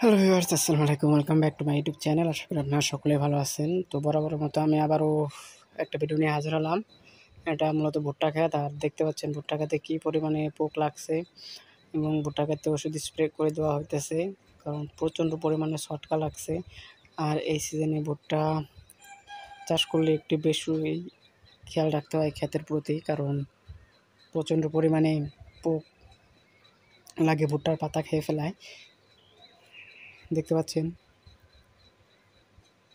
hello viewers আসসালামু আলাইকুম welcome back to my YouTube channel আশা করি আপনারা সকলেই ভালো আছেন তো বরাবরের মতো আমি আবারও একটা ভিডিও নিয়ে হাজির হলাম এটা মূলত ভুট্টা খেত আর দেখতে পাচ্ছেন ভুট্টা খেতে কী পরিমাণে পোক লাগছে এবং ভুট্টা খেতে ওষুধ স্প্রে করে দেওয়া হইতেছে কারণ প্রচণ্ড পরিমাণে ছটকা লাগছে আর এই সিজনে ভুট্টা চাষ করলে একটু বেশি খেয়াল রাখতে হয় ক্ষেতের প্রতি কারণ প্রচণ্ড পরিমাণে পোক লাগে ভুট্টার পাতা খেয়ে ফেলায় দেখতে পাচ্ছেন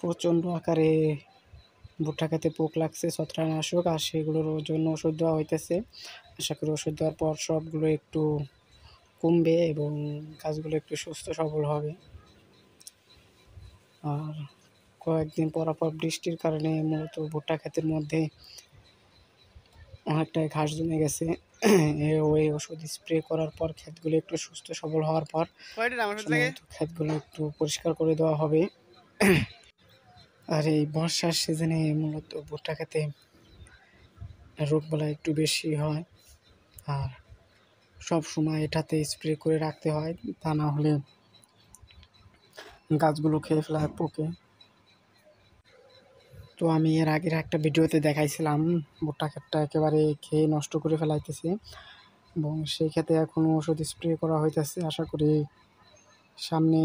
প্রচণ্ড আকারে ভুট্টা খেতে পোক লাগছে ছত্রানাশক আর সেগুলোর জন্য ওষুধ দেওয়া হইতেছে আশা করি ওষুধ দেওয়ার পর সবগুলো একটু কমবে এবং গাছগুলো একটু সুস্থ সবল হবে আর কয়েকদিন পরাপর বৃষ্টির কারণে মূলত ভুট্টা ক্ষেতের মধ্যে অনেকটাই ঘাস জমে গেছে ওই ওষুধ স্প্রে করার পর ক্ষেতগুলো একটু সুস্থ সবল হওয়ার পর ক্ষেতগুলো একটু পরিষ্কার করে দেওয়া হবে আর এই বর্ষার সিজনে মূলত ভুট্টা খেতে রোগবালা একটু বেশি হয় আর সব সময় এটাতে স্প্রে করে রাখতে হয় তা না হলে গাছগুলো খেয়ে ফেলায় পোকে তো আমি এর আগের একটা ভিডিওতে দেখাইছিলাম ভুট্টা ক্ষেতটা একেবারে খেয়ে নষ্ট করে ফেলাইতেছে এবং সেই ক্ষেত্রে এখনও ওষুধ স্প্রে করা হইতেছে আশা করি সামনে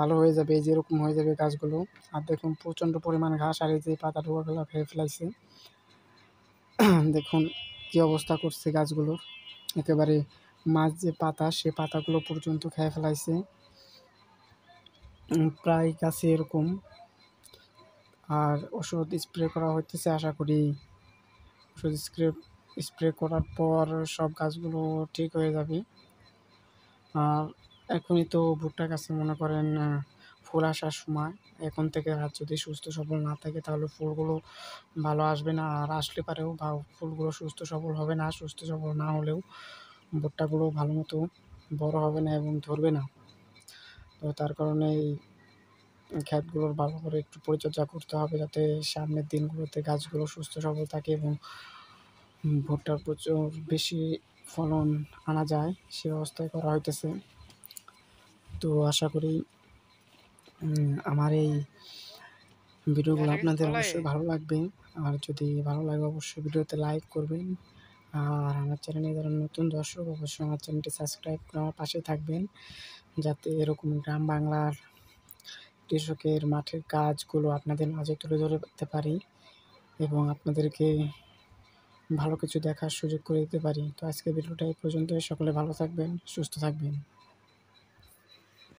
ভালো হয়ে যাবে যেরকম হয়ে যাবে গাছগুলো আর দেখুন প্রচণ্ড পরিমাণ ঘাস আর এই যে পাতা ঢোকাগুলো খেয়ে ফেলাইছে দেখুন কি অবস্থা করছে গাছগুলোর একেবারে মাছ যে পাতা সে পাতাগুলো পর্যন্ত খেয়ে ফেলাইছে প্রায় গাছে এরকম আর ওষুধ স্প্রে করা হইতেছে আশা করি ওষুধ স্প্রে স্প্রে করার পর সব গাছগুলো ঠিক হয়ে যাবে আর এখনই তো ভুট্টা গাছে মনে করেন ফুল আসার সময় এখন থেকে আর যদি সুস্থ সবল না থাকে তাহলে ফুলগুলো ভালো আসবে না আর আসলে পারেও বা ফুলগুলো সুস্থ সবল হবে না সুস্থ সবল না হলেও ভুট্টাগুলো ভালো মতো বড় হবে না এবং ধরবে না তো তার কারণে এই খ্যাতগুলোর ভালো করে একটু পরিচর্যা করতে হবে যাতে সামনের দিনগুলোতে গাছগুলো সুস্থ সবল থাকে এবং ভুট্টার প্রচুর বেশি ফলন আনা যায় সে ব্যবস্থায় করা হইতেছে তো আশা করি আমার এই ভিডিওগুলো হ্যাঁ, আপনাদের অবশ্যই ভালো লাগবে আর যদি ভালো লাগে অবশ্যই ভিডিওতে লাইক করবেন আর আমার চ্যানেলে যারা নতুন দর্শক অবশ্যই আমার চ্যানেলটি সাবস্ক্রাইব করে আমার পাশে থাকবেন যাতে এরকম গ্রাম বাংলার কৃষকের মাঠের কাজগুলো আপনাদের মাঝে তুলে ধরতে পারি এবং আপনাদেরকে ভালো কিছু দেখার সুযোগ করে দিতে পারি তো আজকে ভিডিওটা এই পর্যন্তই সকলে ভালো থাকবেন সুস্থ থাকবেন